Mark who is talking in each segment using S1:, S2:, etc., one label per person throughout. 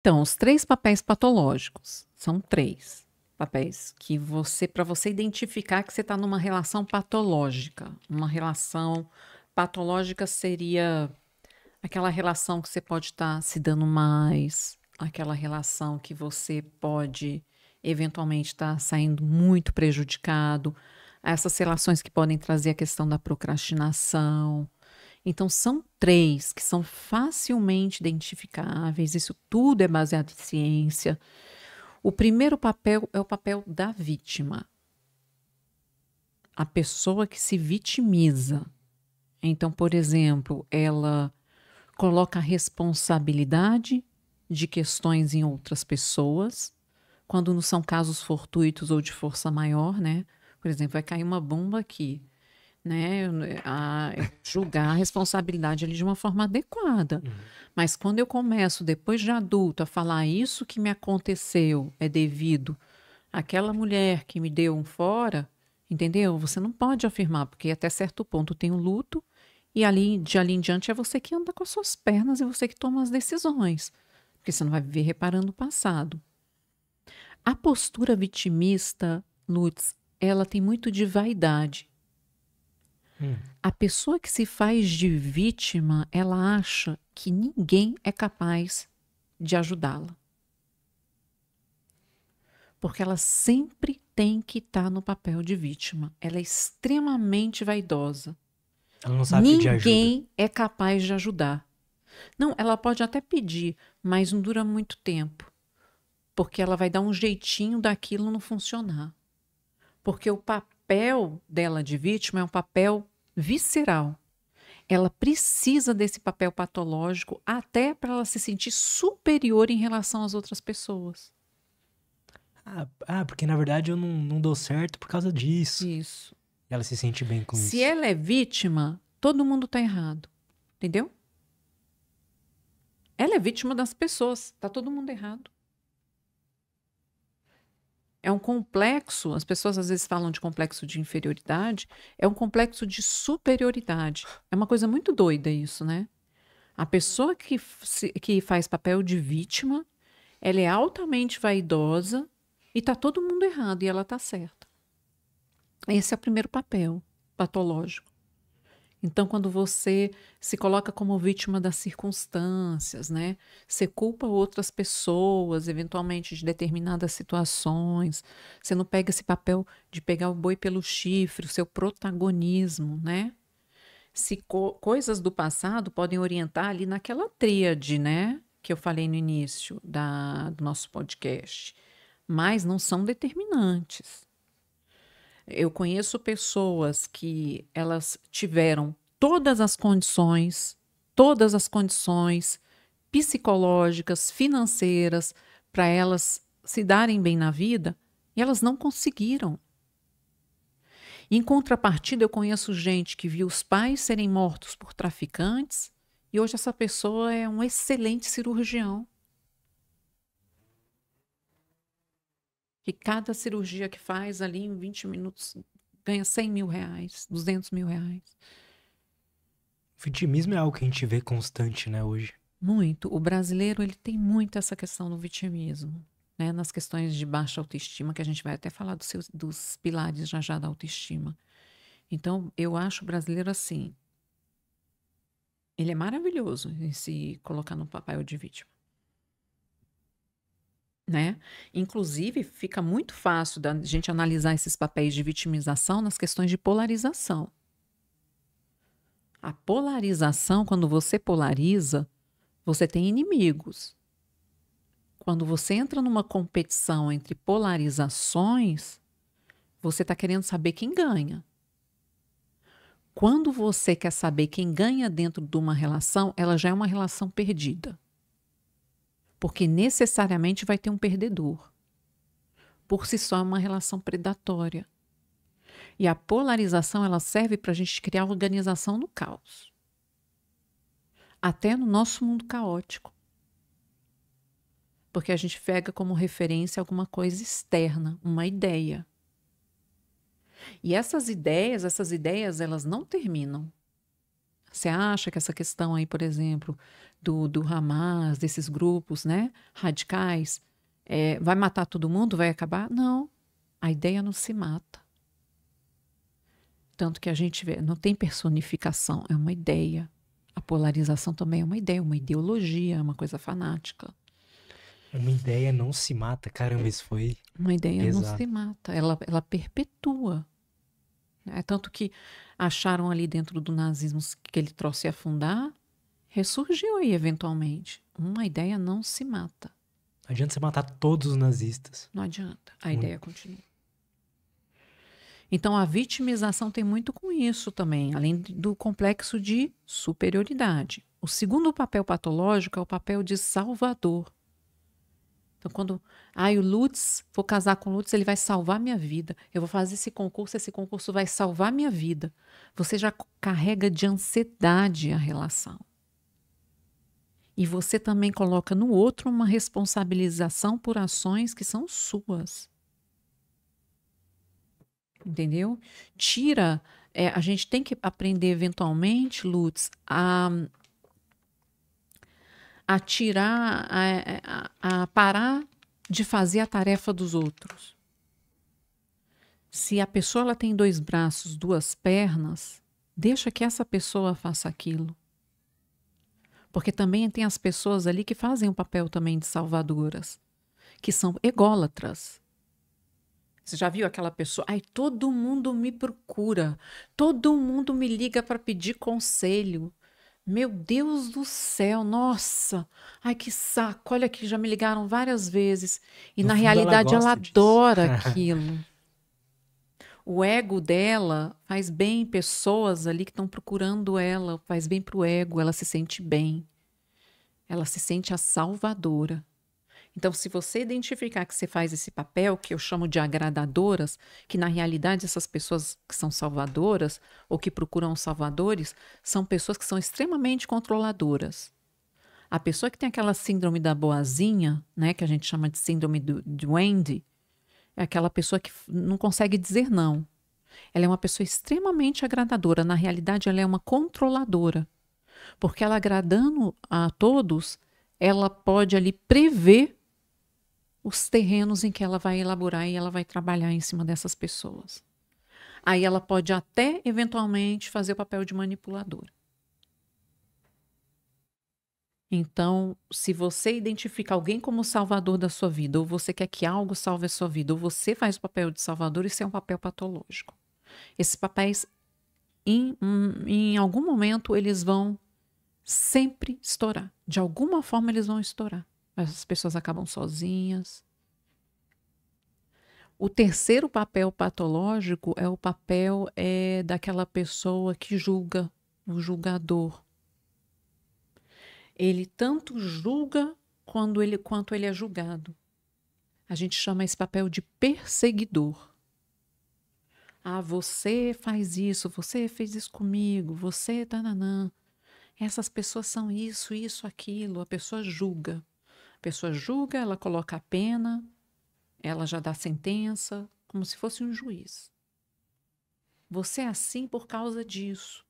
S1: Então, os três papéis patológicos são três papéis que você, para você identificar que você está numa relação patológica. Uma relação patológica seria aquela relação que você pode estar tá se dando mais, aquela relação que você pode eventualmente estar tá saindo muito prejudicado, essas relações que podem trazer a questão da procrastinação então, são três que são facilmente identificáveis, isso tudo é baseado em ciência. O primeiro papel é o papel da vítima, a pessoa que se vitimiza. Então, por exemplo, ela coloca a responsabilidade de questões em outras pessoas, quando não são casos fortuitos ou de força maior, né? Por exemplo, vai cair uma bomba aqui né, a julgar a responsabilidade ali de uma forma adequada. Uhum. Mas quando eu começo, depois de adulto, a falar isso que me aconteceu é devido àquela mulher que me deu um fora, entendeu? Você não pode afirmar, porque até certo ponto tem um luto, e ali, de ali em diante é você que anda com as suas pernas e você que toma as decisões. Porque você não vai viver reparando o passado. A postura vitimista, Lutz, ela tem muito de vaidade. Hum. A pessoa que se faz de vítima, ela acha que ninguém é capaz de ajudá-la. Porque ela sempre tem que estar tá no papel de vítima. Ela é extremamente vaidosa. Ela não sabe Ninguém Ninguém é capaz de ajudar. Não, ela pode até pedir, mas não dura muito tempo. Porque ela vai dar um jeitinho daquilo não funcionar. Porque o papel papel dela de vítima é um papel visceral. Ela precisa desse papel patológico até para ela se sentir superior em relação às outras pessoas. Ah, ah porque na verdade eu não, não dou certo por causa disso. Isso. Ela se sente bem com se isso. Se ela é vítima, todo mundo está errado. Entendeu? Ela é vítima das pessoas. Tá todo mundo errado. É um complexo, as pessoas às vezes falam de complexo de inferioridade, é um complexo de superioridade. É uma coisa muito doida isso, né? A pessoa que, que faz papel de vítima, ela é altamente vaidosa e tá todo mundo errado e ela tá certa. Esse é o primeiro papel patológico. Então, quando você se coloca como vítima das circunstâncias, né? Você culpa outras pessoas, eventualmente, de determinadas situações. Você não pega esse papel de pegar o boi pelo chifre, o seu protagonismo, né? Se co coisas do passado podem orientar ali naquela tríade, né? Que eu falei no início da, do nosso podcast. Mas não são determinantes. Eu conheço pessoas que elas tiveram todas as condições, todas as condições psicológicas, financeiras, para elas se darem bem na vida, e elas não conseguiram. Em contrapartida, eu conheço gente que viu os pais serem mortos por traficantes, e hoje essa pessoa é um excelente cirurgião. que cada cirurgia que faz ali em 20 minutos ganha 100 mil reais, 200 mil reais. O vitimismo é algo que a gente vê constante, né, hoje? Muito. O brasileiro, ele tem muito essa questão do vitimismo, né? Nas questões de baixa autoestima, que a gente vai até falar dos, seus, dos pilares já já da autoestima. Então, eu acho o brasileiro assim, ele é maravilhoso em se colocar no papel de vítima né? Inclusive, fica muito fácil da gente analisar esses papéis de vitimização nas questões de polarização. A polarização, quando você polariza, você tem inimigos. Quando você entra numa competição entre polarizações, você está querendo saber quem ganha. Quando você quer saber quem ganha dentro de uma relação, ela já é uma relação perdida porque necessariamente vai ter um perdedor. Por si só é uma relação predatória. E a polarização ela serve para a gente criar organização no caos. Até no nosso mundo caótico. Porque a gente pega como referência alguma coisa externa, uma ideia. E essas ideias, essas ideias, elas não terminam. Você acha que essa questão aí, por exemplo, do, do Hamas, desses grupos né, radicais, é, vai matar todo mundo? Vai acabar? Não. A ideia não se mata. Tanto que a gente vê, não tem personificação, é uma ideia. A polarização também é uma ideia, uma ideologia, é uma coisa fanática. É uma ideia não se mata, caramba, isso foi. Uma ideia não se mata, ela, ela perpetua é tanto que acharam ali dentro do nazismo que ele trouxe a fundar, ressurgiu aí eventualmente. Uma ideia não se mata. Não adianta você matar todos os nazistas. Não adianta. A hum. ideia continua. Então a vitimização tem muito com isso também, além do complexo de superioridade. O segundo papel patológico é o papel de salvador. Então, quando, ai, ah, o Lutz, vou casar com o Lutz, ele vai salvar minha vida. Eu vou fazer esse concurso, esse concurso vai salvar minha vida. Você já carrega de ansiedade a relação. E você também coloca no outro uma responsabilização por ações que são suas. Entendeu? Tira. É, a gente tem que aprender, eventualmente, Lutz, a a tirar, a, a, a parar de fazer a tarefa dos outros. Se a pessoa ela tem dois braços, duas pernas, deixa que essa pessoa faça aquilo. Porque também tem as pessoas ali que fazem o um papel também de salvadoras, que são ególatras. Você já viu aquela pessoa? Ai, todo mundo me procura, todo mundo me liga para pedir conselho. Meu Deus do céu, nossa! Ai, que saco! Olha aqui, já me ligaram várias vezes. E no na realidade ela, ela adora aquilo. o ego dela faz bem pessoas ali que estão procurando ela, faz bem pro ego, ela se sente bem. Ela se sente a salvadora. Então, se você identificar que você faz esse papel que eu chamo de agradadoras, que na realidade essas pessoas que são salvadoras ou que procuram salvadores são pessoas que são extremamente controladoras. A pessoa que tem aquela síndrome da boazinha, né, que a gente chama de síndrome do, do Andy, é aquela pessoa que não consegue dizer não. Ela é uma pessoa extremamente agradadora. Na realidade, ela é uma controladora. Porque ela agradando a todos, ela pode ali prever os terrenos em que ela vai elaborar e ela vai trabalhar em cima dessas pessoas. Aí ela pode até eventualmente fazer o papel de manipuladora. Então, se você identifica alguém como salvador da sua vida, ou você quer que algo salve a sua vida, ou você faz o papel de salvador, isso é um papel patológico. Esses papéis, em, hum, em algum momento, eles vão sempre estourar. De alguma forma, eles vão estourar as pessoas acabam sozinhas. O terceiro papel patológico é o papel é, daquela pessoa que julga, o julgador. Ele tanto julga quando ele, quanto ele é julgado. A gente chama esse papel de perseguidor. Ah, você faz isso, você fez isso comigo, você tananã. Essas pessoas são isso, isso, aquilo. A pessoa julga. A pessoa julga, ela coloca a pena, ela já dá sentença, como se fosse um juiz. Você é assim por causa disso.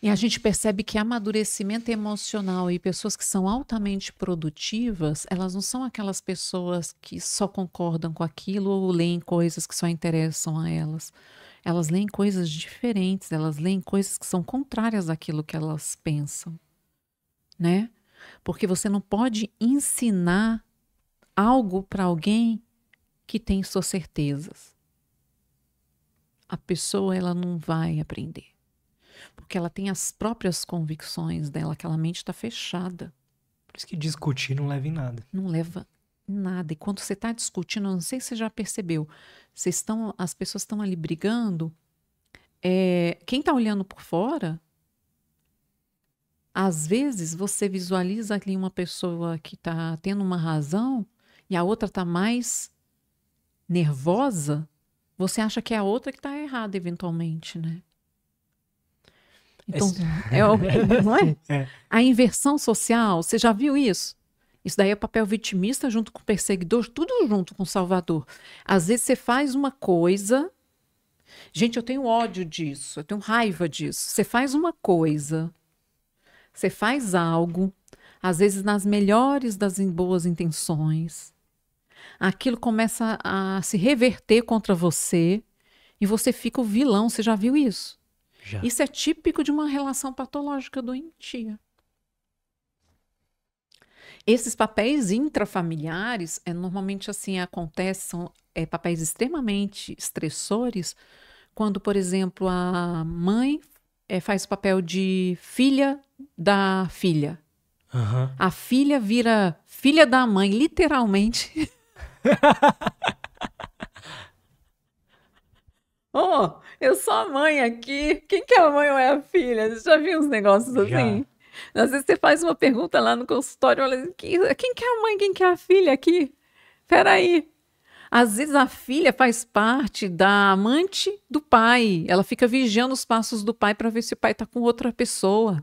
S1: E a gente percebe que amadurecimento emocional e pessoas que são altamente produtivas, elas não são aquelas pessoas que só concordam com aquilo ou leem coisas que só interessam a elas. Elas leem coisas diferentes, elas leem coisas que são contrárias àquilo que elas pensam, né? porque você não pode ensinar algo para alguém que tem suas certezas. A pessoa ela não vai aprender, porque ela tem as próprias convicções dela, aquela mente está fechada. Por isso que discutir não leva em nada. Não leva nada. E quando você está discutindo, não sei se você já percebeu, vocês estão, as pessoas estão ali brigando. É, quem está olhando por fora às vezes você visualiza ali uma pessoa que está tendo uma razão e a outra está mais nervosa, você acha que é a outra que está errada, eventualmente, né? Então, é, não é? é? A inversão social, você já viu isso? Isso daí é papel vitimista junto com o perseguidor, tudo junto com o salvador. Às vezes você faz uma coisa. Gente, eu tenho ódio disso, eu tenho raiva disso. Você faz uma coisa você faz algo, às vezes nas melhores das boas intenções, aquilo começa a se reverter contra você e você fica o vilão. Você já viu isso? Já. Isso é típico de uma relação patológica doentia. Esses papéis intrafamiliares é normalmente assim acontecem, são é, papéis extremamente estressores, quando, por exemplo, a mãe é, faz o papel de filha da filha. Uhum. A filha vira filha da mãe, literalmente. oh, eu sou a mãe aqui. Quem que é a mãe ou é a filha? Você já viu uns negócios assim? Já. Às vezes você faz uma pergunta lá no consultório, olha, assim, quem, quem que é a mãe, quem que é a filha aqui? Peraí. Às vezes a filha faz parte da amante do pai. Ela fica vigiando os passos do pai para ver se o pai está com outra pessoa.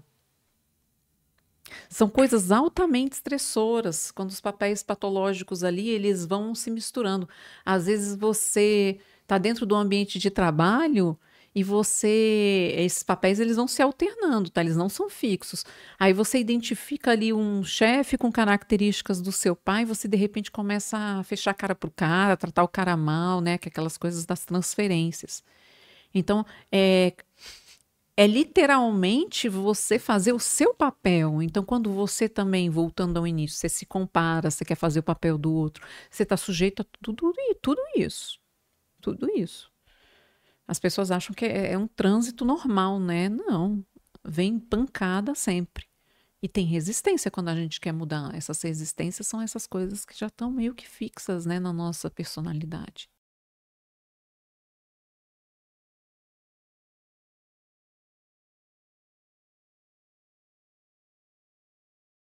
S1: São coisas altamente estressoras quando os papéis patológicos ali eles vão se misturando. Às vezes você está dentro do ambiente de trabalho e você esses papéis eles vão se alternando, tá? Eles não são fixos. Aí você identifica ali um chefe com características do seu pai, você de repente começa a fechar a cara pro cara, tratar o cara mal, né? Que é aquelas coisas das transferências. Então, é é literalmente você fazer o seu papel. Então, quando você também, voltando ao início, você se compara, você quer fazer o papel do outro, você está sujeito a tudo, tudo isso. Tudo isso. As pessoas acham que é, é, um trânsito normal, né? Não. Vem pancada sempre. E tem resistência quando a gente quer mudar. Essas resistências são essas coisas que já estão meio que fixas né, na nossa personalidade.